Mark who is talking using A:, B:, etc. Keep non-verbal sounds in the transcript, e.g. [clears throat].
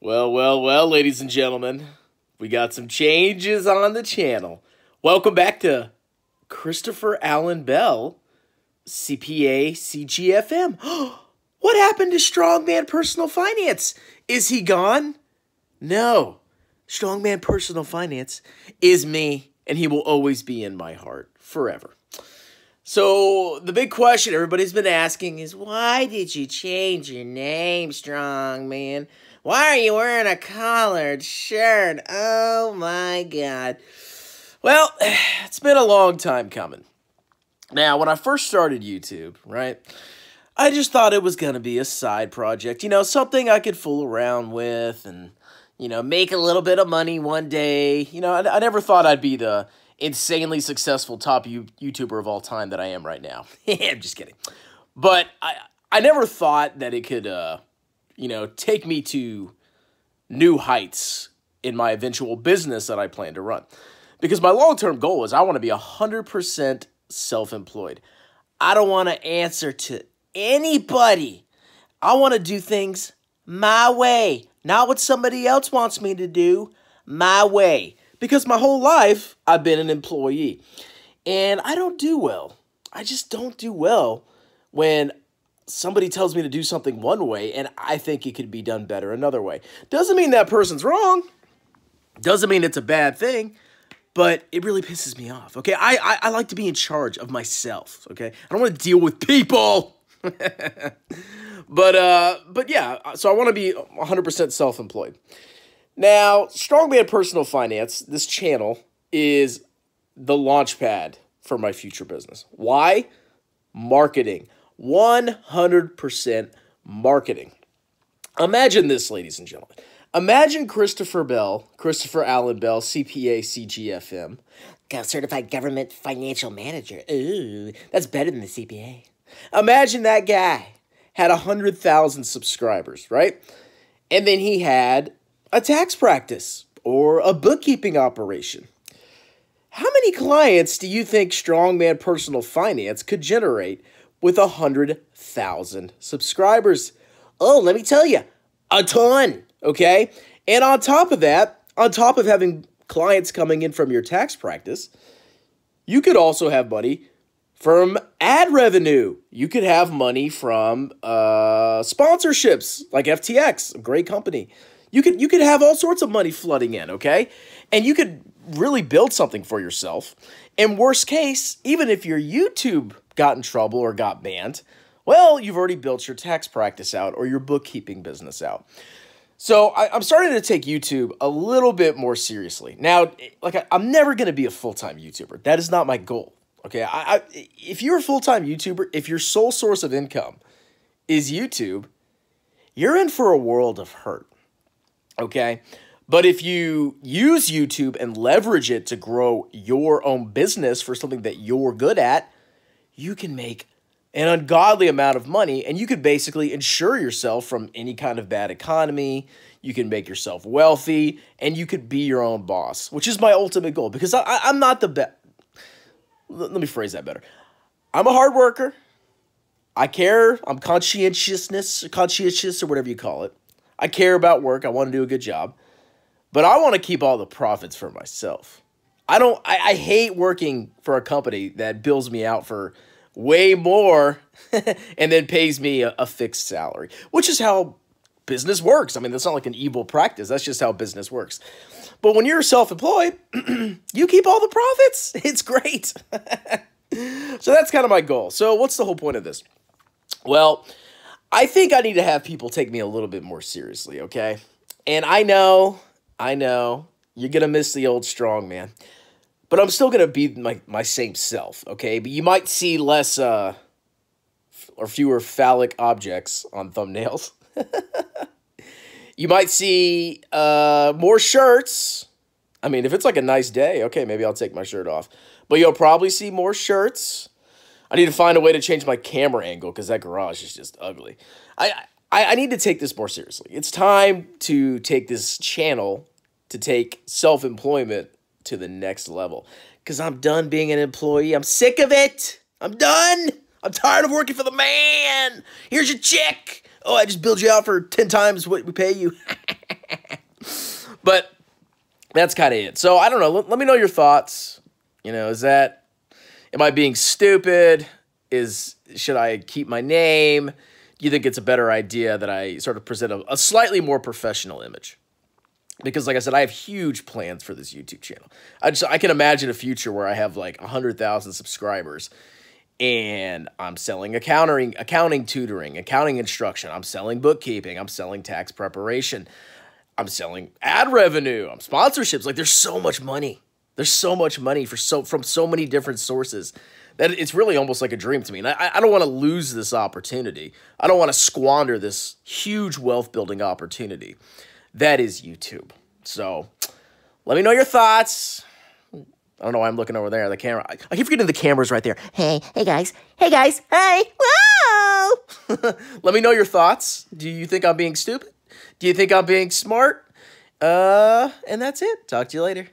A: Well, well, well, ladies and gentlemen, we got some changes on the channel. Welcome back to Christopher Allen Bell, CPA CGFM. [gasps] what happened to Strongman Personal Finance? Is he gone? No. Strongman Personal Finance is me, and he will always be in my heart forever. So, the big question everybody's been asking is why did you change your name, Strongman? Why are you wearing a collared shirt? Oh my god. Well, [sighs] it's been a long time coming. Now, when I first started YouTube, right, I just thought it was going to be a side project, you know, something I could fool around with and, you know, make a little bit of money one day. You know, I, I never thought I'd be the insanely successful top YouTuber of all time that I am right now. [laughs] I'm just kidding. But I, I never thought that it could, uh, you know, take me to new heights in my eventual business that I plan to run. Because my long term goal is I want to be 100% self employed. I don't want to answer to anybody. I want to do things my way, not what somebody else wants me to do, my way. Because my whole life, I've been an employee. And I don't do well. I just don't do well when somebody tells me to do something one way and I think it could be done better another way. Doesn't mean that person's wrong. Doesn't mean it's a bad thing, but it really pisses me off. Okay, I, I, I like to be in charge of myself. Okay, I don't want to deal with people. [laughs] but uh, but yeah, so I want to be 100% self-employed. Now, Strongman Personal Finance, this channel is the launch pad for my future business. Why? Marketing. 100% marketing. Imagine this, ladies and gentlemen. Imagine Christopher Bell, Christopher Allen Bell, CPA, CGFM. certified government financial manager. Ooh, that's better than the CPA. Imagine that guy had 100,000 subscribers, right? And then he had a tax practice or a bookkeeping operation. How many clients do you think Strongman Personal Finance could generate with a 100,000 subscribers. Oh, let me tell you, a ton, okay? And on top of that, on top of having clients coming in from your tax practice, you could also have money from ad revenue. You could have money from uh, sponsorships like FTX, a great company. You could you could have all sorts of money flooding in, okay? And you could really build something for yourself. And worst case, even if your YouTube got in trouble or got banned, well, you've already built your tax practice out or your bookkeeping business out. So I, am starting to take YouTube a little bit more seriously. Now, like I, am never going to be a full-time YouTuber. That is not my goal. Okay, I, I if you're a full-time YouTuber, if your sole source of income is YouTube, you're in for a world of hurt. Okay. But if you use YouTube and leverage it to grow your own business for something that you're good at, you can make an ungodly amount of money and you could basically insure yourself from any kind of bad economy. You can make yourself wealthy and you could be your own boss, which is my ultimate goal because I, am not the best. Let me phrase that better. I'm a hard worker. I care. I'm conscientiousness, conscientious, or whatever you call it. I care about work. I want to do a good job. But I want to keep all the profits for myself. I don't I, I hate working for a company that bills me out for way more [laughs] and then pays me a, a fixed salary, which is how business works. I mean, that's not like an evil practice. That's just how business works. But when you're self-employed, [clears throat] you keep all the profits. [laughs] It's great. [laughs] so that's kind of my goal. So what's the whole point of this? Well, I think I need to have people take me a little bit more seriously, okay? And I know I know you're gonna miss the old strong man, but I'm still gonna be my my same self. Okay, but you might see less uh, or fewer phallic objects on thumbnails. [laughs] you might see uh, more shirts. I mean, if it's like a nice day, okay, maybe I'll take my shirt off. But you'll probably see more shirts. I need to find a way to change my camera angle because that garage is just ugly. I, I I need to take this more seriously. It's time to take this channel to take self employment to the next level. Because I'm done being an employee. I'm sick of it. I'm done. I'm tired of working for the man. Here's your check. Oh, I just billed you out for 10 times what we pay you. [laughs] but that's kind of it. So I don't know. Let, let me know your thoughts. You know, is that, am I being stupid? Is, should I keep my name? Do you think it's a better idea that I sort of present a, a slightly more professional image? because like I said, I have huge plans for this YouTube channel. I just I can imagine a future where I have like hundred thousand subscribers and I'm selling accounting accounting tutoring, accounting instruction, I'm selling bookkeeping, I'm selling tax preparation, I'm selling ad revenue, I'm sponsorships. Like there's so much money. There's so much money for so from so many different sources that it's really almost like a dream to me. And I, I don't want to lose this opportunity. I don't want to squander this huge wealth building opportunity that is YouTube. So let me know your thoughts. I don't know why I'm looking over there. The camera. I, I keep forgetting the camera's right there. Hey, hey guys. Hey guys. Hey. Whoa. [laughs] let me know your thoughts. Do you think I'm being stupid? Do you think I'm being smart? Uh, and that's it. Talk to you later.